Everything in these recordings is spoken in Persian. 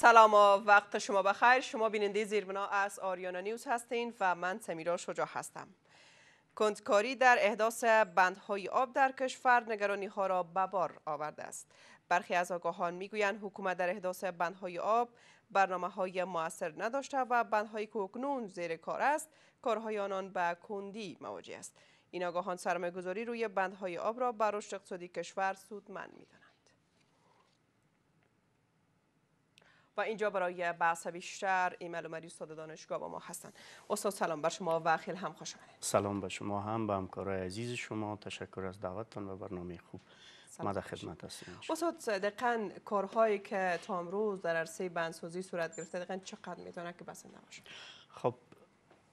سلام و وقت شما بخیر شما بیننده زیربنا از آریانا نیوز هستین و من سمیرا شجاع هستم کندکاری در احداث بندهای آب در کشور نگرانی ها را به بار آورده است برخی از آگاهان میگویند حکومت در احداث بندهای آب برنامه های موثر نداشته و بندهای که اکنون زیر کار است کارهای آنان به کندی مواجه است این آگاهان سرمایه‌گذاری روی بندهای آب را بر رشد اقتصادی کشور سودمند می‌داند و اینجا برای بحث بیشتر ایمل مریض استاد دانشگاه با ما هستن استاد سلام بر شما و خیلی هم خوش آمدید سلام بر شما هم به همکارای عزیز شما تشکر از دعوتتان و برنامه خوب ما در خدمت هستیم استاد دقیقا کارهایی که تا امروز در عرصه بندسازی صورت گرفته دقیقا چقدر میتونه که بسنده باشه خب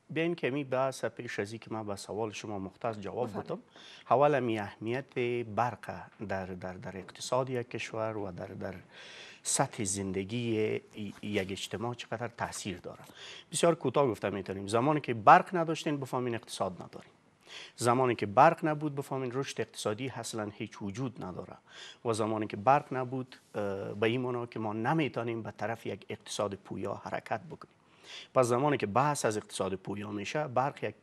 بیاین کمی بحث پیش از که من به سوال شما مختص جواب بدم حوالا می اهمیت برق در در در اقتصاد یک کشور و در در سطح زندگی یک اجتماع چقدر تاثیر داره بسیار کوتاه گفتم میتونیم زمانی که برق نداشتین بفهمین اقتصاد نداریم زمانی که برق نبود بفهمین رشد اقتصادی اصلا هیچ وجود نداره و زمانی که برق نبود به این معنا که ما نمیتونیم به طرف یک اقتصاد پویا حرکت بکنیم پس زمانی که بحث از اقتصاد پویا میشه برق یک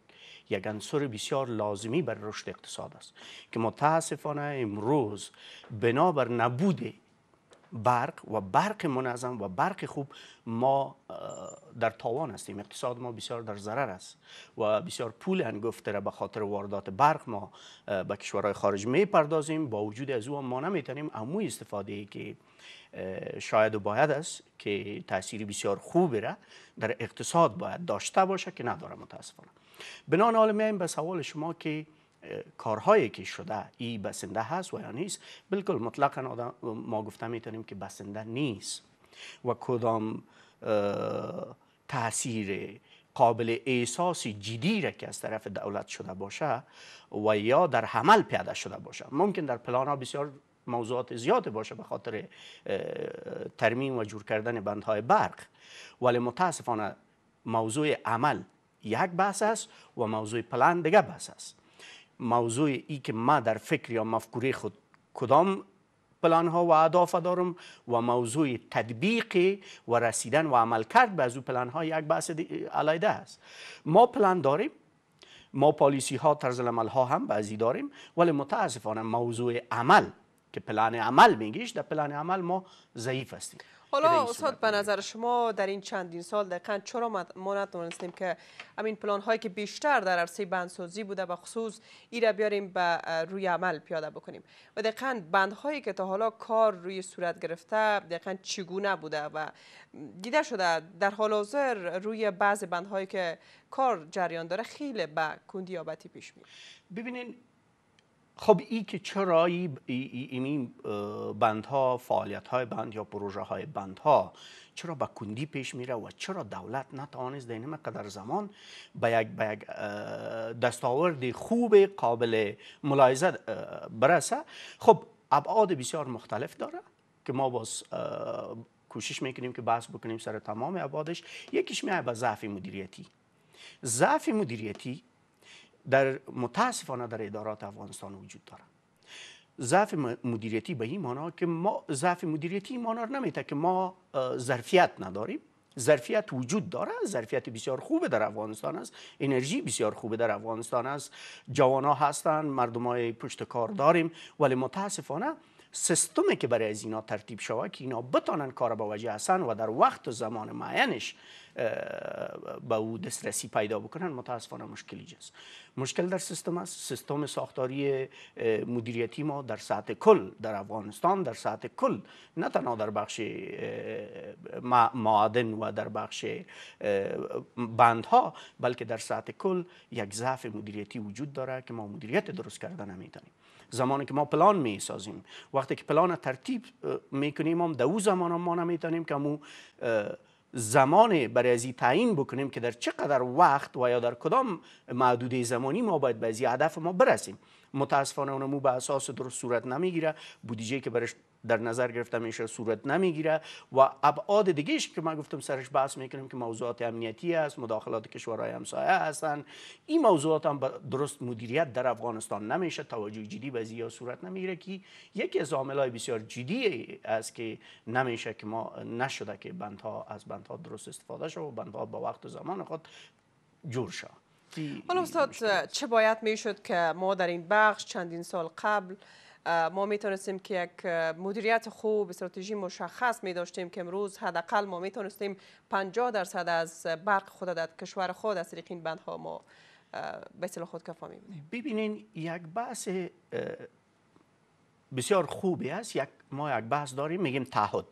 یک عنصر بسیار لازمی بر رشد اقتصاد است که متاسفانه امروز بنابر نبوده. برق و برق منظم و برق خوب ما در تاوان هستیم اقتصاد ما بسیار در ضرر است و بسیار پول هنگفته را به خاطر واردات برق ما به کشورهای خارج می پردازیم با وجود از او ما نمیتونیم امو استفاده که شاید و باید است که تاثیر بسیار خوبی را در اقتصاد باید داشته باشه که نداره متاسفانه بنان حال به سوال شما که کارهایی که شده ای بسنده هست و یا نیست بالکل مطلقا ما گفته میتونیم که بسنده نیست و کدام تاثیر قابل احساسی جدی را که از طرف دولت شده باشه و یا در حمل پیاده شده باشه ممکن در پلان ها بسیار موضوعات زیاد باشه به خاطر ترمیم و جور کردن بندهای برق ولی متاسفانه موضوع عمل یک بحث است و موضوع پلان دیگه بحث است موضوع ای که ما در فکر یا مفکوره خود کدام پلان ها و اهداف دارم و موضوع تطبیق و رسیدن و عمل کرد به از پلان ها یک بحث علایده است ما پلان داریم ما پالیسی ها طرز عمل ها هم بعضی داریم ولی متاسفانه موضوع عمل که پلان عمل میگیش در پلان عمل ما ضعیف هستیم حالا استاد به نظر شما در این چندین سال دقیقا چرا ما نتونستیم که همین پلان هایی که بیشتر در عرصه بندسازی بوده و خصوص ای را بیاریم به روی عمل پیاده بکنیم و دقیقا هایی که تا حالا کار روی صورت گرفته دقیقا چگونه بوده و دیده شده در حال حاضر روی بعض هایی که کار جریان داره خیلی به کندیابتی پیش میره ببینین خب ای که چرا ای این بند ها فعالیت های بند یا پروژه های بند ها چرا به کندی پیش میره و چرا دولت نتوانست در قدر زمان به یک به دستاورد خوب قابل ملاحظه برسه خب ابعاد بسیار مختلف داره که ما باز کوشش میکنیم که بحث بکنیم سر تمام ابعادش یکیش میاد به ضعف مدیریتی ضعف مدیریتی در متاسفانه در ادارات افغانستان وجود داره ضعف مدیریتی به این معنا که ما ضعف مدیریتی معنا نمیده که ما ظرفیت نداریم ظرفیت وجود داره ظرفیت بسیار خوبه در افغانستان است انرژی بسیار خوبه در افغانستان است جوان هستند مردم های پشت کار داریم ولی متاسفانه سیستمی که برای از اینا ترتیب شوه که اینا بتانن کار با وجه حسن و در وقت و زمان معینش به او دسترسی پیدا بکنن متاسفانه مشکلی جز مشکل در سیستم است سیستم ساختاری مدیریتی ما در سطح کل در افغانستان در سطح کل نه تنها در بخش معادن و در بخش بندها بلکه در سطح کل یک ضعف مدیریتی وجود داره که ما مدیریت درست کردن نمیتونیم زمانی که ما پلان می سازیم وقتی که پلان ترتیب می کنیم هم در زمان هم ما نمیتونیم که مو زمان برای تعیین بکنیم که در چقدر وقت و یا در کدام معدود زمانی ما باید به ازی هدف ما برسیم متاسفانه اونمو به اساس درست صورت نمیگیره بودیجه که برش در نظر گرفته میشه صورت نمیگیره و ابعاد دیگهش که من گفتم سرش بحث میکنیم که موضوعات امنیتی است مداخلات کشورهای همسایه هستن این موضوعات هم درست مدیریت در افغانستان نمیشه توجه جدی به زیاد صورت نمیگیره که یکی از عاملای بسیار جدی است که نمیشه که ما نشده که بندها از بندها درست استفاده و بندها با وقت و زمان خود جور شد حالا استاد چه باید میشد که ما در این بخش چندین سال قبل ما میتونستیم که یک مدیریت خوب استراتژی مشخص می داشتیم که امروز حداقل ما میتونستیم 50 درصد از برق خود در کشور خود از طریق این بندها ما به اصطلاح خود کفا می ببینین یک بحث بسیار خوبی است یک ما یک بحث داریم میگیم تعهد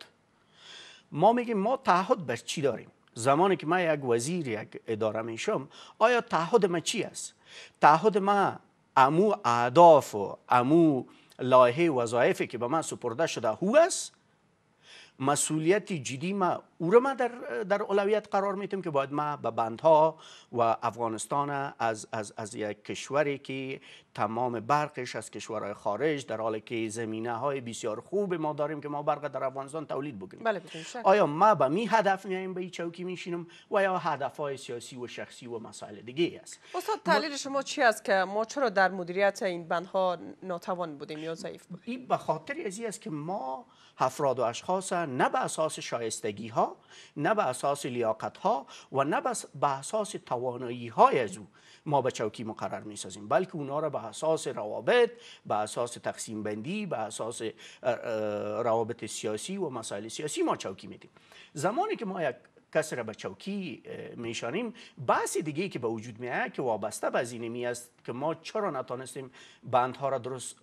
ما میگیم ما تعهد بر چی داریم زمانی که من یک وزیر یک اداره میشم آیا تعهد ما چی است تعهد ما امو اهداف و امو لایحه وظایفی که به من سپرده شده هو است مسئولیت جدی ما او را من در, در اولویت قرار میتیم که باید ما به بندها و افغانستان از, از, از یک کشوری که تمام برقش از کشورهای خارج در حالی که زمینه های بسیار خوب ما داریم که ما برق در افغانستان تولید بکنیم بله آیا ما به می هدف میایم به این چوکی میشینیم و یا هدف های سیاسی و شخصی و مسائل دیگه است استاد تحلیل شما چی است که ما چرا در مدیریت این بندها ناتوان بودیم یا ضعیف بودیم این به خاطر ازی است که ما افراد و اشخاص نه به اساس شایستگی ها نه به اساس لیاقت ها و نه به اساس توانایی های از او ما به چوکی مقرر می سازیم بلکه اونا را به اساس روابط به اساس تقسیم بندی به اساس روابط سیاسی و مسائل سیاسی ما چوکی میدیم زمانی که ما یک کس را به چوکی میشانیم بحث دیگه که به وجود میاد که وابسته به این است که ما چرا نتانستیم بندها را درست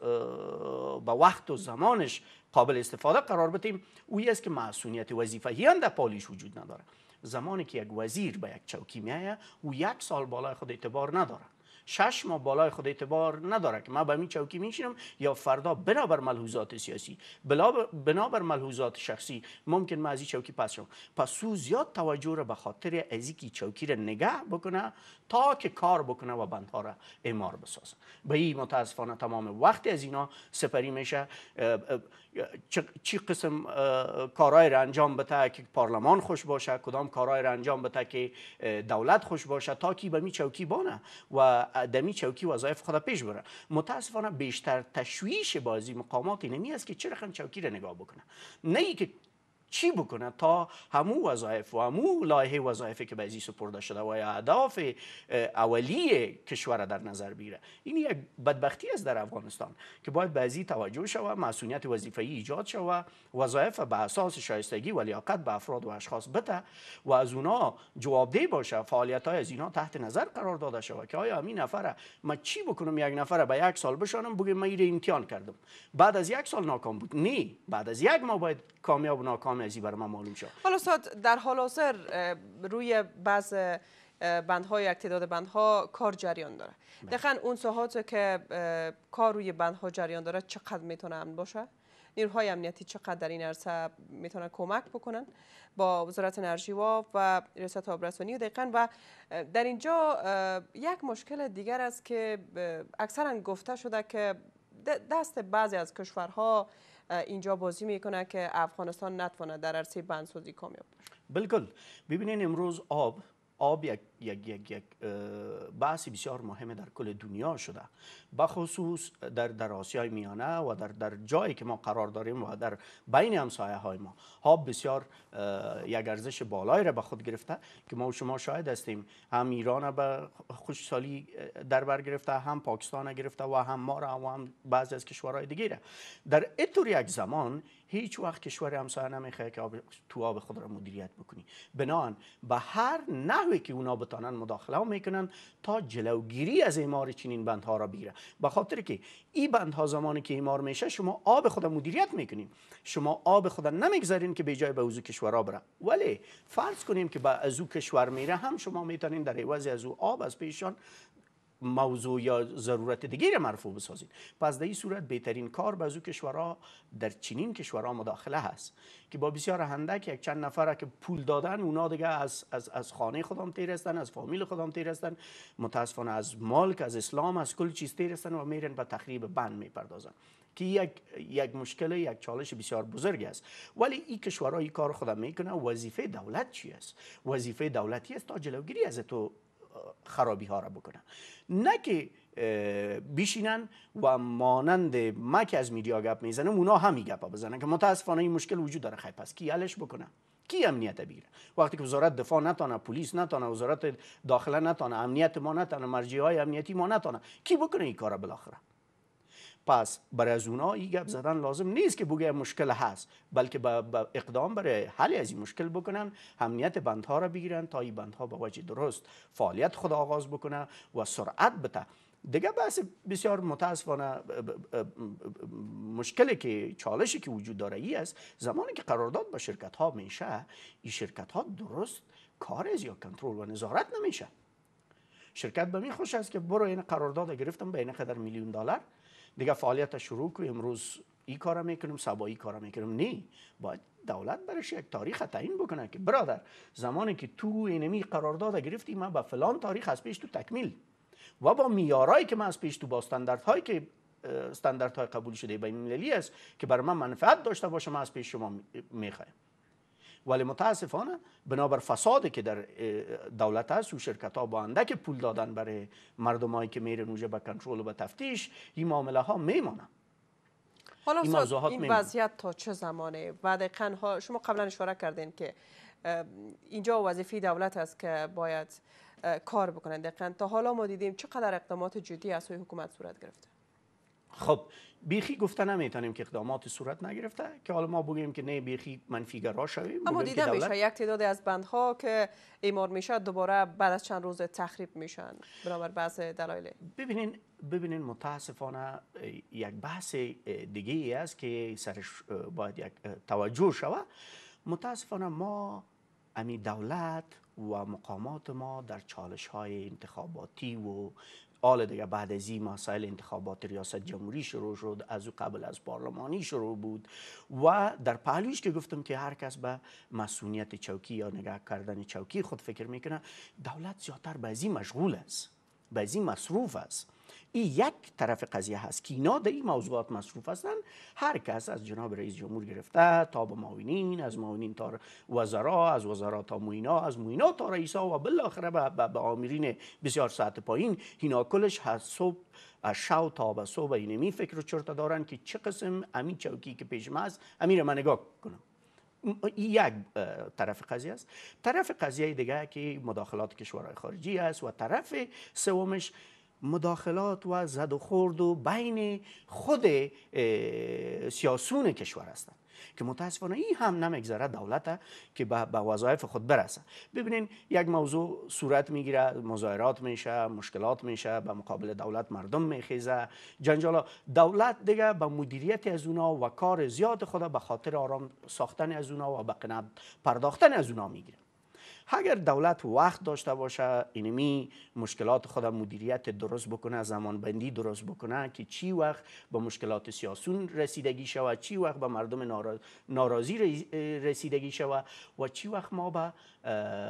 به وقت و زمانش قابل استفاده قرار بدیم اوی است که معصونیت وظیفه هم در پالیش وجود نداره زمانی که یک وزیر به یک چوکی میایه او یک سال بالای خود اعتبار نداره شش ماه بالای خود اعتبار نداره که ما به این چوکی میشینم یا فردا بنابر ملحوظات سیاسی بنابر ملحوظات شخصی ممکن ما از این چوکی پس شم پس سو زیاد توجه را به خاطر از اینکه چوکی را نگه بکنه تا که کار بکنه و بندها را ایمار بسازه به این متاسفانه تمام وقت از اینا سپری میشه چی قسم کارهای را انجام بده که پارلمان خوش باشه کدام کارهای را انجام بده که دولت خوش باشه تا کی به می چوکی بانه و دمی چوکی وظایف خود پیش بره متاسفانه بیشتر تشویش بازی مقامات نمی است که چرا چوکی را نگاه بکنه نه که چی بکنه تا همو وظایف و همو لایه وظایفی که بعضی سپرده شده و یا اهداف اولی کشور در نظر بیره این یک بدبختی است در افغانستان که باید بعضی توجه شود مسئولیت وظیفه‌ای ایجاد شود وظایف به اساس شایستگی و لیاقت به افراد و اشخاص بته و از اونا جوابده باشه فعالیت های از اینا تحت نظر قرار داده شوه که آیا همین نفره ما چی بکنم یک نفره به یک سال بشانم بگم من امتحان کردم بعد از یک سال ناکام بود نه بعد از یک ما باید کامیاب ناکام حالا ازی ما معلوم شد حالا در حال حاضر روی بعض بندهای یک تعداد بندها کار جریان داره بله. دقیقا اون صحات که کار روی بندها جریان داره چقدر میتونه امن باشه نیروهای امنیتی چقدر در این عرصه میتونه کمک بکنن با وزارت انرژی و و ریاست و دقیقا و در اینجا یک مشکل دیگر است که اکثرا گفته شده که دست بعضی از کشورها اینجا بازی میکنه که افغانستان نتواند در عرصه بندسازی کامیاب باشه بالکل ببینین امروز آب آب یک یک, یک, یک بحث بسیار مهم در کل دنیا شده بخصوص در, در آسیای میانه و در, در جایی که ما قرار داریم و در بین همسایه های ما ها بسیار یک ارزش بالایی را به خود گرفته که ما و شما شاهد هستیم هم ایران به سالی در بر گرفته هم پاکستان گرفته و هم ما را و هم بعضی از کشورهای دیگه در اتوری یک زمان هیچ وقت کشور همسایه نمیخواد که آب، تو آب خود را مدیریت بکنی بنان به هر نحوی که اونا سابقتانا مداخله میکنن تا جلوگیری از ایمار چنین بندها را بگیره به خاطر که این بندها زمانی که ایمار میشه شما آب خود مدیریت میکنین شما آب خود نمیگذارین که به جای به عضو کشورها بره ولی فرض کنیم که به او کشور میره هم شما میتونین در عوض از او آب از پیشان موضوع یا ضرورت دیگری مرفوع بسازید پس در این صورت بهترین کار او کشورها در چنین کشورها مداخله هست که با بسیار هندک یک چند نفره که پول دادن اونا دیگه از, از, از خانه خودم تیرستن از فامیل خودم تیرستن متاسفانه از مالک از اسلام از کل چیز تیرستن و میرن به تخریب بند میپردازن که یک یک مشکل یک چالش بسیار بزرگ است ولی این کشورها کار خودم میکنه وظیفه دولت چی است وظیفه دولتی است تا جلوگیری از تو خرابی ها را بکنن نه که بیشینن و مانند ما که از میدیا گپ میزنم اونا هم گپ بزنن که متاسفانه این مشکل وجود داره خیلی پس کی علش بکنن کی امنیت بگیره وقتی که وزارت دفاع نتانه پلیس نتانه وزارت داخله نتانه امنیت ما نتانه مرجع های امنیتی ما نتانه کی بکنه این کارا بالاخره پس برای از اونا ای گپ زدن لازم نیست که بگه مشکل هست بلکه با, اقدام برای حل از این مشکل بکنن امنیت بندها را بگیرن تا این بندها به وجه درست فعالیت خود آغاز بکنه و سرعت بته دیگه بحث بسیار متاسفانه مشکلی که چالشی که وجود داره ای است زمانی که قرارداد با شرکت ها میشه این شرکت ها درست کار یا کنترل و نظارت نمیشه شرکت به می خوش است که برو این قرارداد گرفتم به این میلیون دلار دیگه فعالیت شروع کنیم امروز این کارا میکنیم سبا ای کارا میکنیم نی باید دولت برش یک تاریخ تعیین بکنه که برادر زمانی که تو اینمی قرارداد گرفتی من به فلان تاریخ از پیش تو تکمیل و با میارایی که من از پیش تو با استانداردهایی که های قبول شده بین المللی است که بر من منفعت داشته باشه من از پیش شما میخوایم ولی متاسفانه بنابر فسادی که در دولت هست و شرکت ها با اندک پول دادن برای مردمایی که میرن اونجا به کنترل و به تفتیش این معامله ها میمانن حالا این, این وضعیت تا چه زمانه و دقیقا شما قبلا اشاره کردین که اینجا وظیفه دولت است که باید کار بکنه دقیقا تا حالا ما دیدیم چقدر اقدامات جدی از سوی حکومت صورت گرفته خب بیخی گفته نمیتونیم که اقدامات صورت نگرفته که حالا ما بگیم که نه بیخی منفی گرا شویم اما دیده میشه یک تعداد از بندها که ایمار میشه دوباره بعد از چند روز تخریب میشن برابر بعض دلایل ببینین ببینین متاسفانه یک بحث دیگه ای است که سرش باید یک توجه شود متاسفانه ما امی دولت و مقامات ما در چالش های انتخاباتی و سال دیگه بعد از این مسائل انتخابات ریاست جمهوری شروع شد از او قبل از پارلمانی شروع بود و در پهلویش که گفتم که هر کس به مسئولیت چوکی یا نگاه کردن چوکی خود فکر میکنه دولت زیادتر به مشغول است به مصروف است این یک طرف قضیه هست که اینا در این موضوعات مصروف هستند هر کس از جناب رئیس جمهور گرفته تا به معاونین از معاونین تا وزرا از وزرا تا موینا از موینا تا رئیسا و بالاخره به آمیرین بسیار ساعت پایین اینا کلش هست صبح از شو تا به صبح می فکر چرت دارن که چه قسم امین چوکی که پیش ما هست امیر من نگاه کنم یک طرف قضیه است طرف قضیه دیگه که مداخلات کشورهای خارجی است و طرف سومش مداخلات و زد و خورد و بین خود سیاسون کشور هستند که متاسفانه این هم نمیگذره دولت که به وظایف خود برسه ببینین یک موضوع صورت میگیره مظاهرات میشه مشکلات میشه به مقابل دولت مردم میخیزه جنجالا دولت دیگه به مدیریت از اونا و کار زیاد خود به خاطر آرام ساختن از اونا و به قناب پرداختن از اونا میگیره اگر دولت وقت داشته باشه اینمی یعنی مشکلات خود مدیریت درست بکنه زمان بندی درست بکنه که چی وقت به مشکلات سیاسون رسیدگی شود چی وقت به مردم ناراضی رسیدگی شود و چی وقت ما به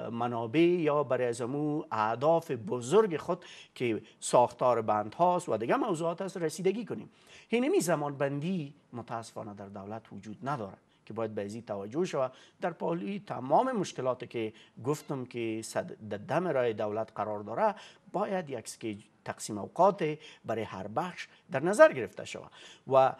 منابع یا برای ازمو اهداف بزرگ خود که ساختار بند هاست و دیگه موضوعات هست رسیدگی کنیم اینمی یعنی زمان بندی متاسفانه در دولت وجود ندارد که باید به ازی توجه شود در پالی تمام مشکلاتی که گفتم که در دم رای دولت قرار داره باید یک تقسیم اوقات برای هر بخش در نظر گرفته شود و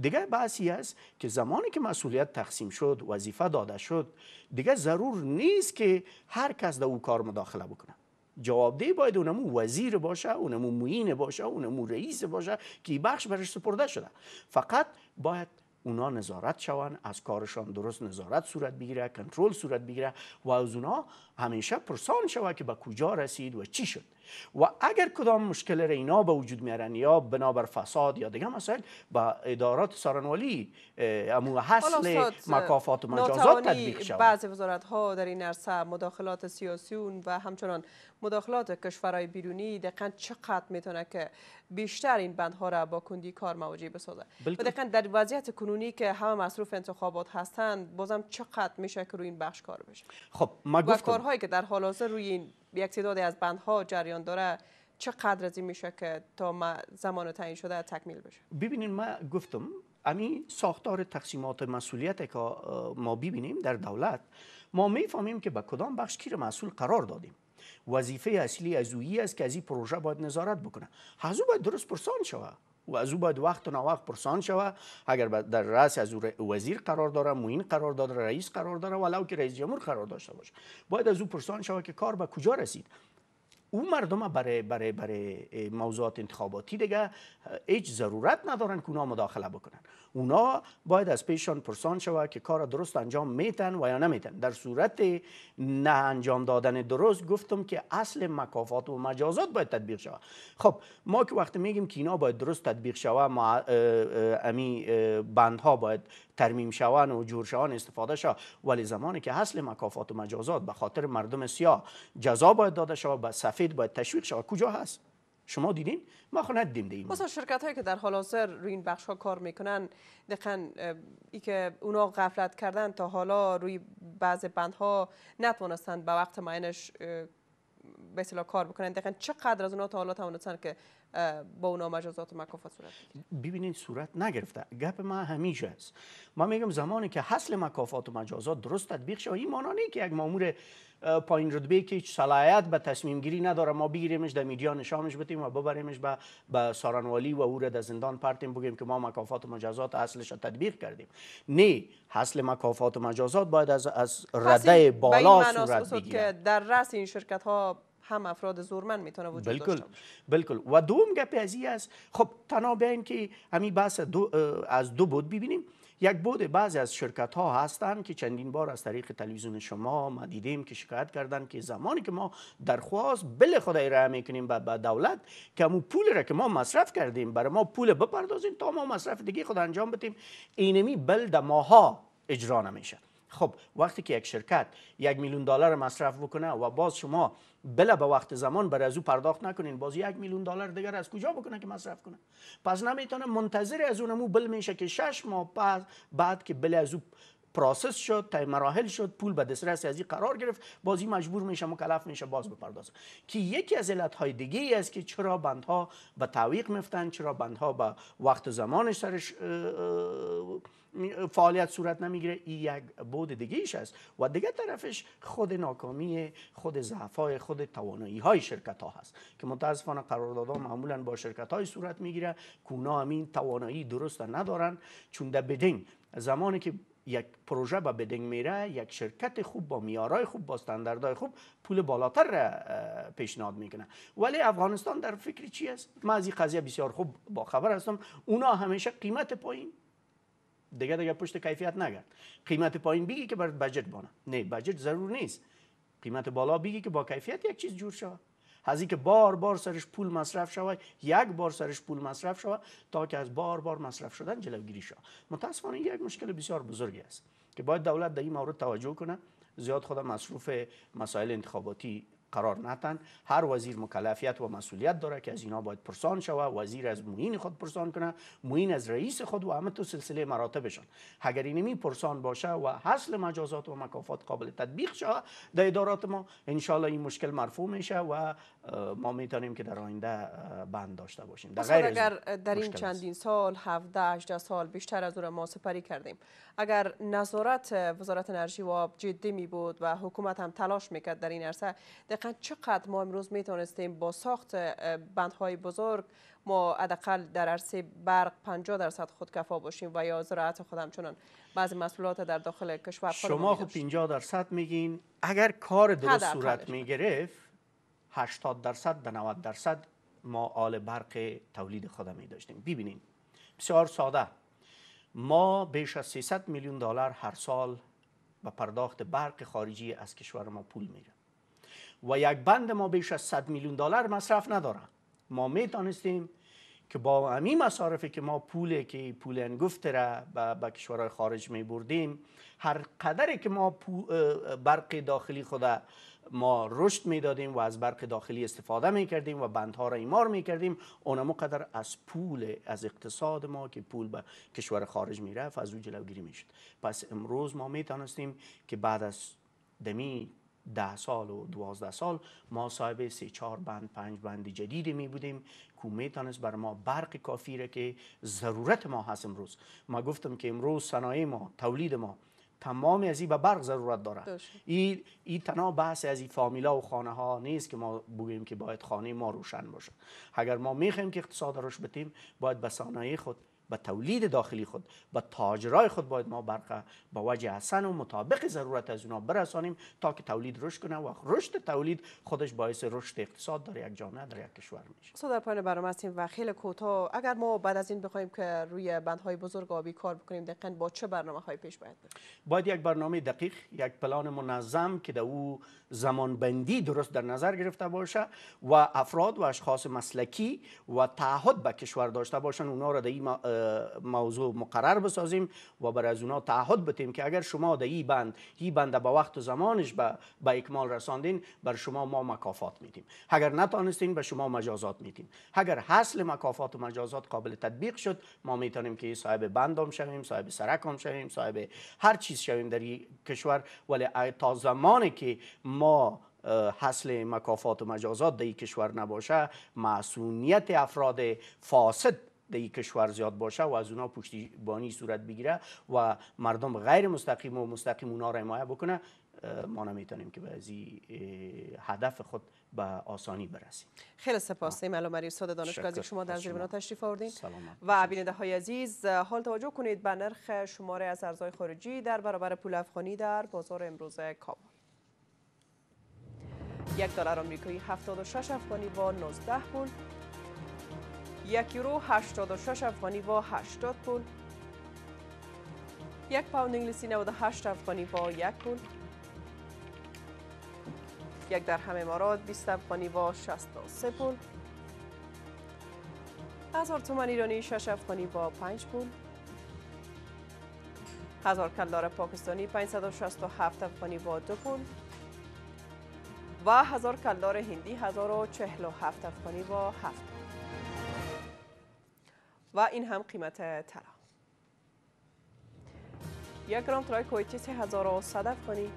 دیگه بحثی است که زمانی که مسئولیت تقسیم شد وظیفه داده شد دیگه ضرور نیست که هر کس در او کار مداخله بکنه جوابدهی باید اونمو وزیر باشه اونمو موین باشه اونمو رئیس باشه که بخش برش سپرده شده فقط باید اونا نظارت شوند از کارشان درست نظارت صورت بگیره کنترل صورت بگیره و از اونا همیشه پرسان شود که به کجا رسید و چی شد و اگر کدام مشکل را اینا به وجود میارن یا بنابر فساد یا دیگه مسائل با ادارات سرانوالی امو حسل مکافات و مجازات تدبیق شود بعضی وزارت ها در این عرصه مداخلات سیاسیون و همچنان مداخلات کشورهای بیرونی دقیقا چقدر میتونه که بیشتر این بندها را با کندی کار مواجه بسازه و دقیقا در وضعیت کنونی که همه مصروف انتخابات هستند بازم چقدر میشه که روی این بخش کار بشه خب ما گفتم هایی که در حال حاضر روی یک تعدادی از بندها جریان داره چقدر از این میشه که تا ما زمان تعیین شده تکمیل بشه ببینید ما گفتم امی ساختار تقسیمات مسئولیت که ما ببینیم در دولت ما میفهمیم که به کدام بخش کی مسئول قرار دادیم وظیفه اصلی از اویی است که از این پروژه باید نظارت بکنه هزو باید درست پرسان شود و از او باید وقت و ناوقت پرسان شوه اگر در رأس از او وزیر قرار داره موین قرار داره رئیس قرار داره ولو که رئیس جمهور قرار داشته باشه باید از او پرسان شوه که کار به کجا رسید او مردم برای برای برای موضوعات انتخاباتی دیگه هیچ ضرورت ندارن که اونا مداخله بکنن اونا باید از پیشان پرسان شوه که کار درست انجام میتن و یا نمیتن در صورت نه انجام دادن درست گفتم که اصل مکافات و مجازات باید تطبیق شوه خب ما که وقتی میگیم که اینا باید درست تطبیق شوه ما امی بندها باید ترمیم شوان و جور شوان استفاده شد ولی زمانی که حصل مکافات و مجازات به خاطر مردم سیاه جزا باید داده شود به سفید باید تشویق شود کجا هست شما دیدین ما خو ندیدیم دیدیم مثلا شرکت هایی که در حال حاضر روی این بخش ها کار میکنن دقیقا ای که اونا غفلت کردن تا حالا روی بعض بندها نتوانستند به وقت معینش به کار بکنن دقیقا چقدر از اونها تا حالا توانستن که با اونا مجازات و مکافات صورت ببینید صورت نگرفته گپ ما همیشه است ما میگم زمانی که حصل مکافات و مجازات درست تطبیق شد، این معنی که یک مامور پایین رتبه که هیچ صلاحیت به تصمیم گیری نداره ما بگیریمش در میدیا نشانش بتیم و ببریمش به به سارنوالی و او را در زندان پرتیم بگیم که ما مکافات و مجازات اصلش را تطبیق کردیم نه حصل مکافات و مجازات باید از از رده بالا صورت بگیره که در رأس این شرکت ها هم افراد زورمن میتونه وجود داشته داشته بالکل و دوم گپ از است خب تنها بین که همین بحث از دو بود ببینیم یک بود بعضی از شرکت ها هستند که چندین بار از طریق تلویزیون شما ما دیدیم که شکایت کردن که زمانی که ما درخواست بل خدای را میکنیم به دولت که مو پول را که ما مصرف کردیم برای ما پول بپردازین تا ما مصرف دیگه خود انجام بدیم اینمی بل د ماها اجرا نمیشه خب وقتی که یک شرکت یک میلیون دلار مصرف بکنه و باز شما بلا به وقت زمان بر از او پرداخت نکنین باز یک میلیون دلار دیگر از کجا بکنه که مصرف کنه پس نمیتونه منتظر از اونمو بل میشه که شش ماه بعد بعد که بل از او پروسس شد تا مراحل شد پول به دسترس از این قرار گرفت بازی مجبور میشه مکلف میشه باز بپردازه که یکی از علت های دیگه ای است که چرا بندها به تعویق میفتن چرا بندها به وقت زمانش سرش فعالیت صورت نمیگیره این یک بود دیگه ایش است و دیگه طرفش خود ناکامی خود ضعف خود توانایی های شرکت ها هست که متاسفانه قراردادها معمولا با شرکت های صورت میگیره کونا همین توانایی درست ندارن چون در بدین زمانی که یک پروژه با بدنگ میره یک شرکت خوب با میارای خوب با استانداردهای خوب پول بالاتر را پیشنهاد میکنه ولی افغانستان در فکر چی است من از این قضیه بسیار خوب با خبر هستم اونا همیشه قیمت پایین دیگه دیگه پشت کیفیت نگرد قیمت پایین بگی که بر بجت بانه نه بجت ضرور نیست قیمت بالا بگی که با کیفیت یک چیز جور شود از که بار بار سرش پول مصرف شود یک بار سرش پول مصرف شود تا که از بار بار مصرف شدن جلوگیری شود متاسفانه یک مشکل بسیار بزرگی است که باید دولت در این مورد توجه کنه زیاد خودم مصروف مسائل انتخاباتی قرار نتن هر وزیر مکلفیت و مسئولیت داره که از اینا باید پرسان شوه وزیر از موین خود پرسان کنه موین از رئیس خود و همه تو سلسله مراتبشان اگر اینمی پرسان باشه و حصل مجازات و مکافات قابل تطبیق شوه در ادارات ما انشالله این مشکل مرفوع میشه و ما میتونیم که در آینده بند داشته باشیم در غیر اگر در این چندین سال 17 18 سال بیشتر از اون ما سپری کردیم اگر نظارت وزارت انرژی و جدی می بود و حکومت هم تلاش میکرد در این عرصه دقیقا چقدر ما امروز میتونستیم با ساخت بندهای بزرگ ما حداقل در عرصه برق 50 درصد کفا باشیم و یا زراعت خود همچنان بعضی مسئولات در داخل کشور شما خود خب 50 درصد میگین اگر کار درست صورت میگرفت 80 درصد به 90 درصد ما آل برق تولید خود می داشتیم ببینیم بسیار ساده ما بیش از 300 میلیون دلار هر سال به پرداخت برق خارجی از کشور ما پول میره و یک بند ما بیش از 100 میلیون دلار مصرف نداره ما می دانستیم که با همین مصارفی که ما پولی که پول انگفت را به کشورهای خارج می بردیم هر قدری که ما برق داخلی خود ما رشد می دادیم و از برق داخلی استفاده می کردیم و بندها را ایمار می کردیم اونمو قدر از پول از اقتصاد ما که پول به کشور خارج می رفت از او جلوگیری می شد پس امروز ما می که بعد از دمی ده سال و دوازده سال ما صاحب سه چهار بند پنج بند جدیدی می بودیم که تانست بر ما برق کافی را که ضرورت ما هست امروز ما گفتم که امروز صنایع ما تولید ما تمام از این به برق ضرورت داره این ای تنها بحث از این فامیلا و خانه ها نیست که ما بگیم که باید خانه ما روشن باشه اگر ما میخوایم که اقتصاد روش بتیم باید به صنایع خود به تولید داخلی خود و تاجرای خود باید ما برقه به وجه حسن و مطابق ضرورت از اونا برسانیم تا که تولید رشد کنه و رشد تولید خودش باعث رشد اقتصاد در یک جامعه در یک کشور میشه استاد در پایان برنامه هستیم و خیلی کوتاه اگر ما بعد از این بخوایم که روی بندهای بزرگ آبی کار بکنیم دقیقاً با چه برنامه های پیش باید بریم باید یک برنامه دقیق یک پلان منظم که در او زمان بندی درست در نظر گرفته باشه و افراد و اشخاص مسلکی و تعهد به کشور داشته باشن اونا را در این موضوع مقرر بسازیم و بر از اونا تعهد بتیم که اگر شما در این بند این بند به وقت زمانش به به اکمال رساندین بر شما ما مکافات میدیم اگر نتانستین به شما مجازات میدیم اگر حاصل مکافات و مجازات قابل تطبیق شد ما میتونیم که صاحب بند هم شویم صاحب سرک هم شویم صاحب هر چیز شویم در این کشور ولی تا زمانی که ما حصل مکافات و مجازات در کشور نباشه معصومیت افراد فاسد در کشور زیاد باشه و از اونا پشتیبانی صورت بگیره و مردم غیر مستقیم و مستقیم اونا را حمایه بکنه ما نمیتونیم که به از هدف خود به آسانی برسیم خیلی سپاس این معلوم استاد دانشگاه شما در زیر تشریف آوردین و بیننده های عزیز حال توجه کنید به نرخ شماره از ارزای خارجی در برابر پول افغانی در بازار امروز کابل یک دلار آمریکایی 76 افغانی با 19 پول یک یورو 86 افغانی و 80 پول یک پاوند انگلیسی 98 افغانی و یک پول یک درهم امارات 20 افغانی و 63 پول هزار تومن ایرانی 6 افغانی و 5 پول هزار کلدار پاکستانی 567 افغانی و 2 پول و هزار کلدار هندی 1047 افغانی و 7 پول و این هم قیمت طلا یک گرم طلای کویتی 3100 افغانی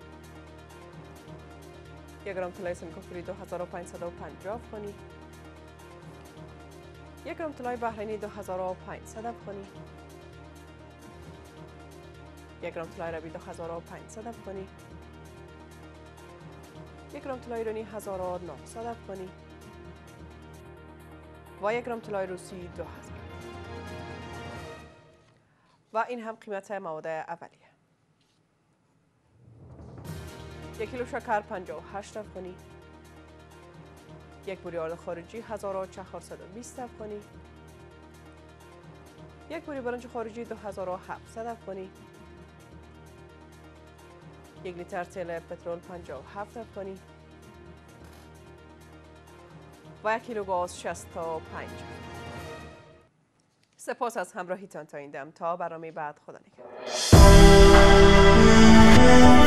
یک گرم طلای سنگافوری 2550 افغانی یک گرم طلای بحرینی 2500 افغانی یک گرم طلای عربی 2500 افغانی یک گرم طلای ایرانی 1900 افغانی و یک گرم طلای روسی 2000 و این هم قیمت مواد اولیه یک کیلو شکر 58 افغانی یک بوری آرد خارجی 1420 افغانی یک بوری برنج خارجی 2700 افغانی یک لیتر تیل پترول 57 افغانی و یک کیلو گاز 65 سپاس از همراهیتان تا این دم تا برنامه بعد خدا نگهدار